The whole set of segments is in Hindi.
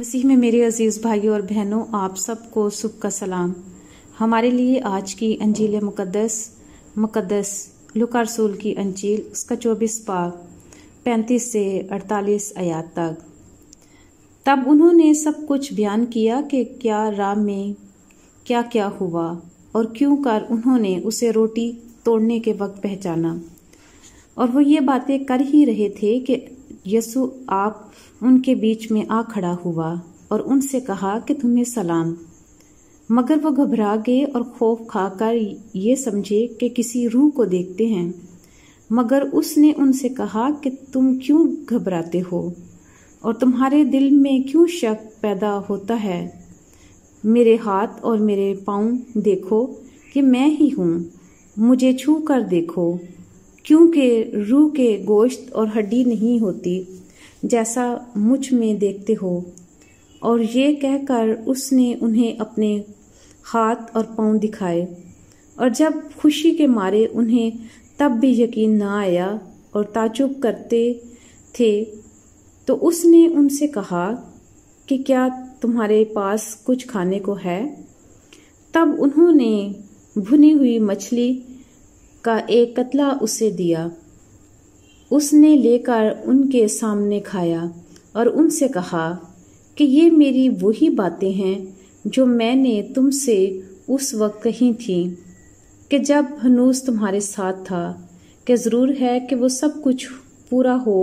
मसीह में मेरे अजीज़ भाइयों और बहनों आप सबको सुख का सलाम हमारे लिए आज की अंजील मुकदस मुकदस लुकारसूल की अंजील उसका चौबीस पा पैंतीस से अड़तालीस आयात तक तब उन्होंने सब कुछ बयान किया कि क्या राम में क्या क्या हुआ और क्यों कर उन्होंने उसे रोटी तोड़ने के वक्त पहचाना और वो ये बातें कर ही रहे थे कि यसु आप उनके बीच में आ खड़ा हुआ और उनसे कहा कि तुम्हें सलाम मगर वह घबरा गए और खौफ खाकर ये समझे कि किसी रूह को देखते हैं मगर उसने उनसे कहा कि तुम क्यों घबराते हो और तुम्हारे दिल में क्यों शक पैदा होता है मेरे हाथ और मेरे पाँव देखो कि मैं ही हूँ मुझे छू कर देखो क्योंकि रूह के गोश्त और हड्डी नहीं होती जैसा मुझ में देखते हो और ये कहकर उसने उन्हें अपने हाथ और पांव दिखाए और जब खुशी के मारे उन्हें तब भी यकीन ना आया और ताजुब करते थे तो उसने उनसे कहा कि क्या तुम्हारे पास कुछ खाने को है तब उन्होंने भुनी हुई मछली का एक कतला उसे दिया उसने लेकर उनके सामने खाया और उनसे कहा कि ये मेरी वही बातें हैं जो मैंने तुमसे उस वक्त कही थी कि जब हनूस तुम्हारे साथ था कि ज़रूर है कि वो सब कुछ पूरा हो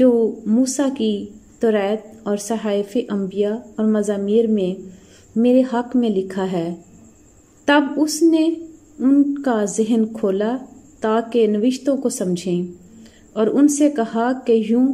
जो मूसा की तुरैत और सहाइफ अम्बिया और मज़ामिर में मेरे हक़ में लिखा है तब उसने उनका जहन खोला ताकि नविश्तों को समझें और उनसे कहा कि यूं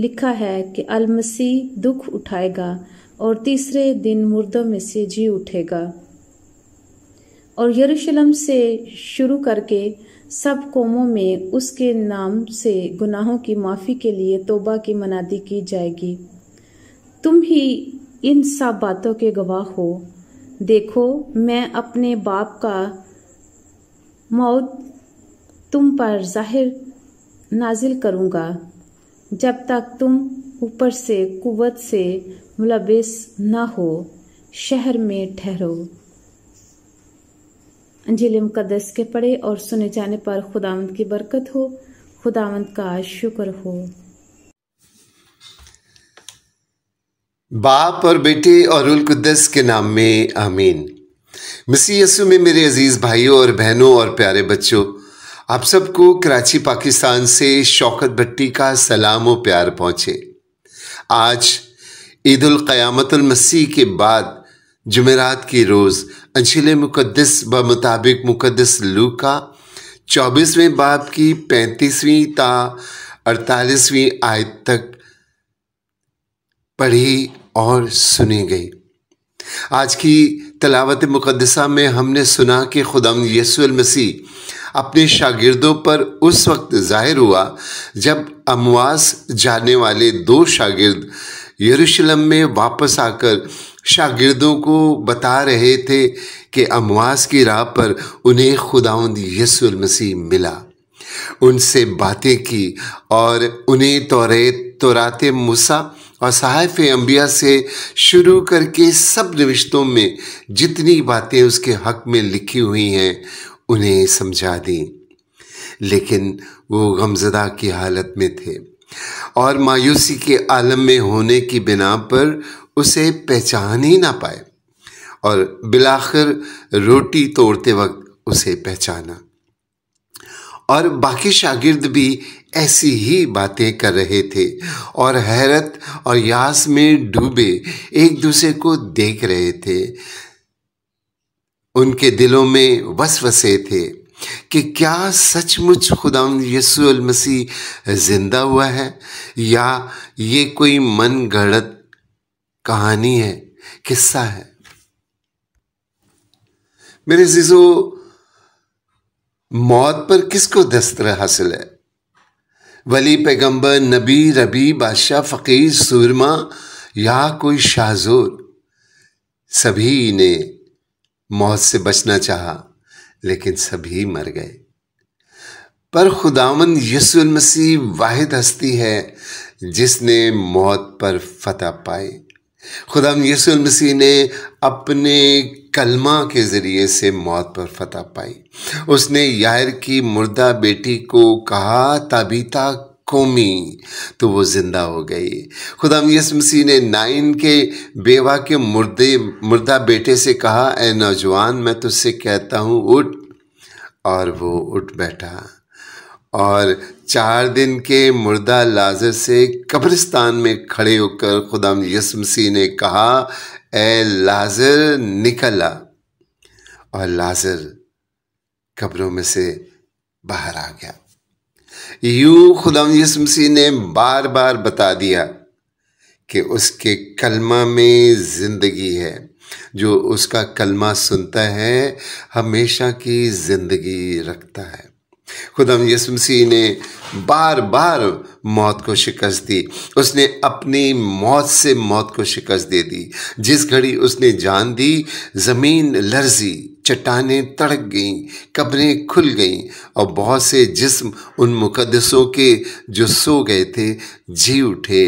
लिखा है कि अलमसीह दुख उठाएगा और तीसरे दिन मुर्दों में से जी उठेगा और यरूशलेम से शुरू करके सब कौमों में उसके नाम से गुनाहों की माफ़ी के लिए तोबा की मनादी की जाएगी तुम ही इन सब बातों के गवाह हो देखो मैं अपने बाप का मौत तुम पर जाहिर नाजिल करूँगा जब तक तुम ऊपर से कुवत से मुलबिस न हो शहर में ठहरो अंजिल मुकदस के पड़े और सुने जाने पर खुदावंत की बरकत हो खुदावंत का शुक्र हो बाप और बेटे और उलकुदस के नाम में आमीन मसी यसु में मेरे अजीज़ भाइयों और बहनों और प्यारे बच्चों आप सबको कराची पाकिस्तान से शौकत भट्टी का सलाम और प्यार पहुँचे आज ईद के बाद जुमेरात की रोज़ अंशिल मुकदस ब मुताबिक मुकदस लू का चौबीसवें बाब की पैंतीसवीं ता अड़तालीसवीं आयत तक पढ़ी और सुनी गई आज की तलावत मुकदसा में हमने सुना कि खुदाम यसूल मसीह अपने शागिर्दों पर उस वक्त ज़ाहिर हुआ जब अमवास जाने वाले दो शागिर्द यरूशलेम में वापस आकर शागिर्दों को बता रहे थे कि अमवास की राह पर उन्हें खुदावंद यसूल मसीह मिला उनसे बातें की और उन्हें तोरे तोराते मूसा और सहाफ अम्बिया से शुरू करके सब रिश्तों में जितनी बातें उसके हक में लिखी हुई हैं उन्हें समझा दी लेकिन वो गमजदा की हालत में थे और मायूसी के आलम में होने की बिना पर उसे पहचान ही ना पाए और बिलाखिर रोटी तोड़ते वक्त उसे पहचाना और बाकी शागिर्द भी ऐसी ही बातें कर रहे थे और हैरत और यास में डूबे एक दूसरे को देख रहे थे उनके दिलों में वसवसे थे कि क्या सचमुच खुदा यसूल मसीह जिंदा हुआ है या ये कोई मन गढ़त कहानी है किस्सा है मेरे जिजो मौत पर किसको दस्तर हासिल है वली पैगंबर नबी रबी बादशाह फ़कीर सूरमा या कोई शाहजोर सभी ने मौत से बचना चाहा लेकिन सभी मर गए पर खुदावन यसुल मसीह वाहिद हस्ती है जिसने मौत पर फतह पाई खुदाम यसुल मसीह ने अपने कलमा के ज़रिए से मौत पर फतह पाई उसने यार की मुर्दा बेटी को कहा ताबीता कोमी तो वो ज़िंदा हो गई खुदा मसीह ने नाइन के बेवा के मुर्दे मुर्दा बेटे से कहा ए नौजवान मैं तुझसे कहता हूँ उठ और वो उठ बैठा और चार दिन के मुर्दा लाजर से कब्रिस्तान में खड़े होकर खुदाम यसमसी ने कहा ए लाजर निकला और लाजर कब्रों में से बाहर आ गया यूं खुदाम यसम ने बार बार बता दिया कि उसके कलमा में ज़िंदगी है जो उसका कलमा सुनता है हमेशा की ज़िंदगी रखता है खुदा यसु मसीह ने बार बार मौत को शिकस्त दी उसने अपनी मौत से मौत को शिकस्त दे दी जिस घड़ी उसने जान दी ज़मीन लर्जी चट्टाने तड़क गईं कब्रें खुल गईं और बहुत से जिस्म उन मुकदसों के जो सो गए थे जी उठे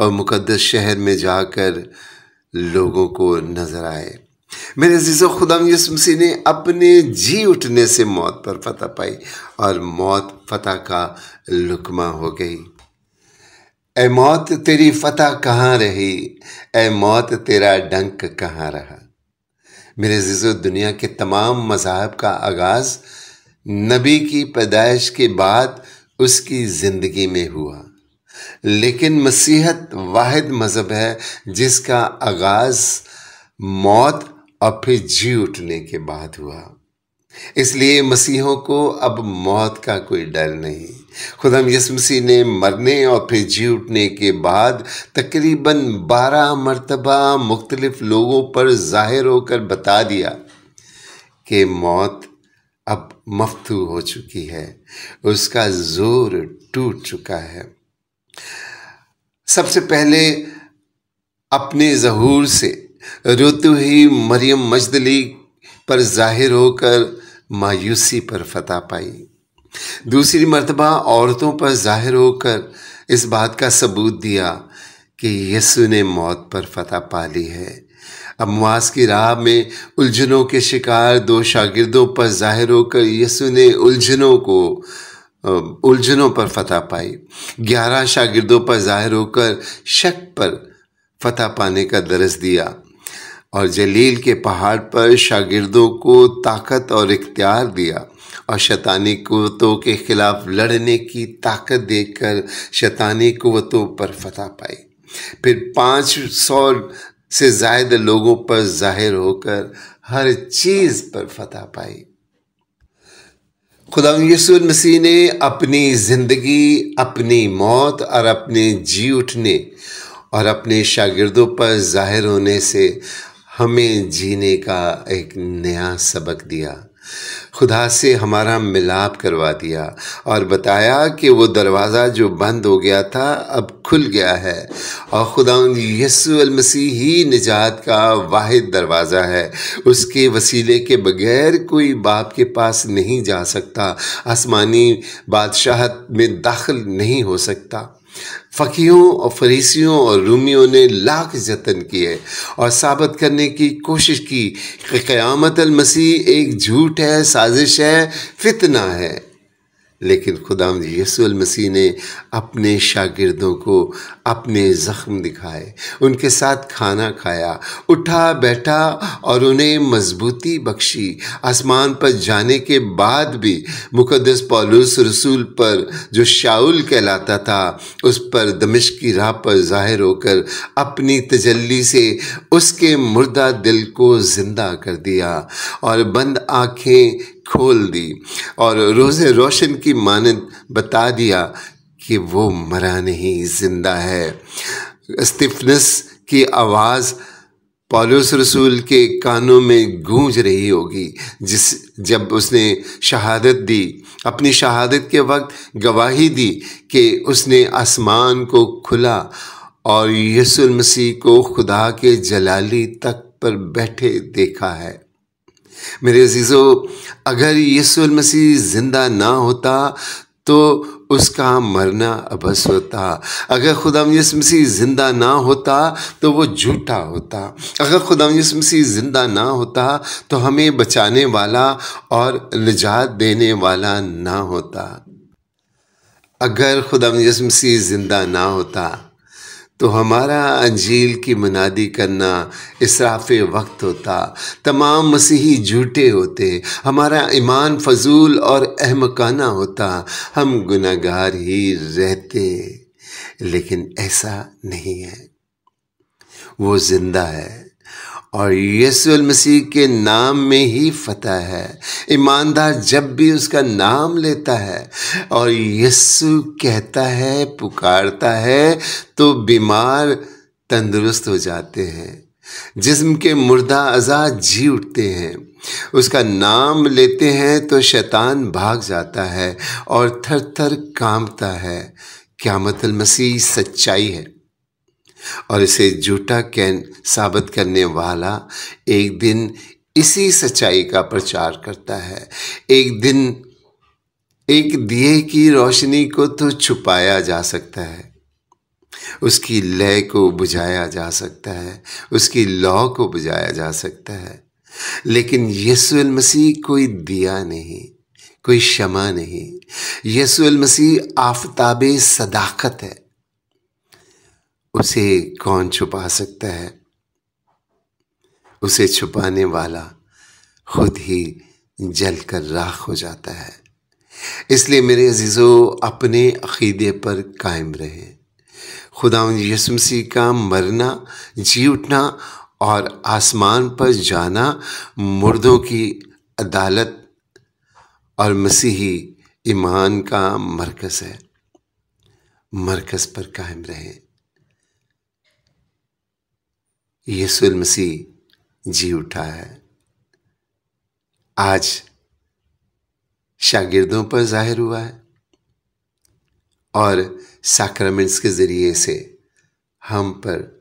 और मुकदस शहर में जाकर लोगों को नजर आए मेरे जीजो खुदा मसीह ने अपने जी उठने से मौत पर फतह पाई और मौत फतह का लुकमा हो गई ए मौत तेरी फतह कहाँ रही ए मौत तेरा डंक कहाँ रहा मेरे जीजो दुनिया के तमाम मजाहब का आगाज़ नबी की पैदाइश के बाद उसकी ज़िंदगी में हुआ लेकिन मसीहत वाहिद मज़हब है जिसका आगाज़ मौत और फिर जी उठने के बाद हुआ इसलिए मसीहों को अब मौत का कोई डर नहीं खुदम यस मसीह ने मरने और फिर जी उठने के बाद तकरीबन बारह मरतबा मुख्तलिफ लोगों पर जाहिर होकर बता दिया कि मौत अब मफतू हो चुकी है उसका जोर टूट चुका है सबसे पहले अपने जहूर से रुतु ही मरियम मजदली पर जाहिर होकर मायूसी पर फतह पाई दूसरी मरतबा औरतों पर जाहिर होकर इस बात का सबूत दिया कि यसु ने मौत पर फतह पा ली है अमवास की राह में उलझनों के शिकार दो शागिर्दों पर जाहिर होकर यसु ने उलझनों को उलझनों पर फतह पाई ग्यारह शागिर्दों पर जाहिर होकर शक पर फतह पाने का दरस दिया और जलील के पहाड़ पर शागिर्दों को ताकत और इख्तियार दिया और शैतानी कुतों के खिलाफ लड़ने की ताकत देकर शैतानी कुतों पर फतह पाई फिर पाँच सौ से ज्यादा लोगों पर जाहिर होकर हर चीज़ पर फतह पाई खुदा यसू मसीह ने अपनी ज़िंदगी अपनी मौत और अपने जी उठने और अपने शागिर्दों पर जाहिर होने से हमें जीने का एक नया सबक दिया खुदा से हमारा मिलाप करवा दिया और बताया कि वो दरवाज़ा जो बंद हो गया था अब खुल गया है और खुदा यसु मसीह ही निजात का वाद दरवाज़ा है उसके वसीले के बगैर कोई बाप के पास नहीं जा सकता आसमानी बादशाहत में दाखिल नहीं हो सकता फ़कीयों और फरीसियों और रूमियों ने लाख जतन किए और साबित करने की कोशिश की कि क़यामत मसीह एक झूठ है साजिश है फितना है लेकिन खुदाम यसूल मसीह ने अपने शागिर्दों को अपने ज़ख्म दिखाए उनके साथ खाना खाया उठा बैठा और उन्हें मजबूती बख्शी आसमान पर जाने के बाद भी मुकदस पौलूस रसूल पर जो शाउल कहलाता था उस पर दमिश की राह पर ज़ाहिर होकर अपनी तजल्ली से उसके मुर्दा दिल को ज़िंदा कर दिया और बंद आँखें खोल दी और रोज़ रोशन की मानद बता दिया कि वो मरा नहीं जिंदा है स्टिफनेस की आवाज़ पॉलोस रसूल के कानों में गूंज रही होगी जिस जब उसने शहादत दी अपनी शहादत के वक्त गवाही दी कि उसने आसमान को खुला और यसुल मसीह को खुदा के जलाली तक पर बैठे देखा है मेरे अजीज़ो अगर यसुल मसीह ज़िंदा ना होता तो उसका मरना अबस होता अगर खुदा मसीह ज़िंदा ना होता तो वो झूठा होता अगर खुदा मसीह ज़िंदा ना होता तो हमें बचाने वाला और निजात देने वाला ना होता अगर खुदाम मसीह ज़िंदा ना होता तो हमारा अंजील की मनादी करना इसराफ वक्त होता तमाम मसीही झूठे होते हमारा ईमान फजूल और अहमकाना होता हम गुनागार ही रहते लेकिन ऐसा नहीं है वो ज़िंदा है और यसुल मसीह के नाम में ही फतह है ईमानदार जब भी उसका नाम लेता है और यसु कहता है पुकारता है तो बीमार तंदुरुस्त हो जाते हैं जिस्म के मुर्दा अज़ा जी उठते हैं उसका नाम लेते हैं तो शैतान भाग जाता है और थर थर कांपता है क्या मतलब मसीह सच्चाई है और इसे झूठा कैन साबित करने वाला एक दिन इसी सच्चाई का प्रचार करता है एक दिन एक दिए की रोशनी को तो छुपाया जा सकता है उसकी लय को बुझाया जा सकता है उसकी लौ को बुझाया जा सकता है लेकिन यसुल मसीह कोई दिया नहीं कोई क्षमा नहीं यसुल मसीह आफताब सदाकत है उसे कौन छुपा सकता है उसे छुपाने वाला खुद ही जल कर राख हो जाता है इसलिए मेरे अजीज़ो अपने अकीदे पर कायम रहे खुदा यसमसी का मरना जी उठना और आसमान पर जाना मुर्दों की अदालत और मसीही ईमान का मरकज़ है मरकज़ पर कायम रहें यीशु मसीह जी उठा है आज शागिर्दों पर जाहिर हुआ है और साक्रामेंट्स के ज़रिए से हम पर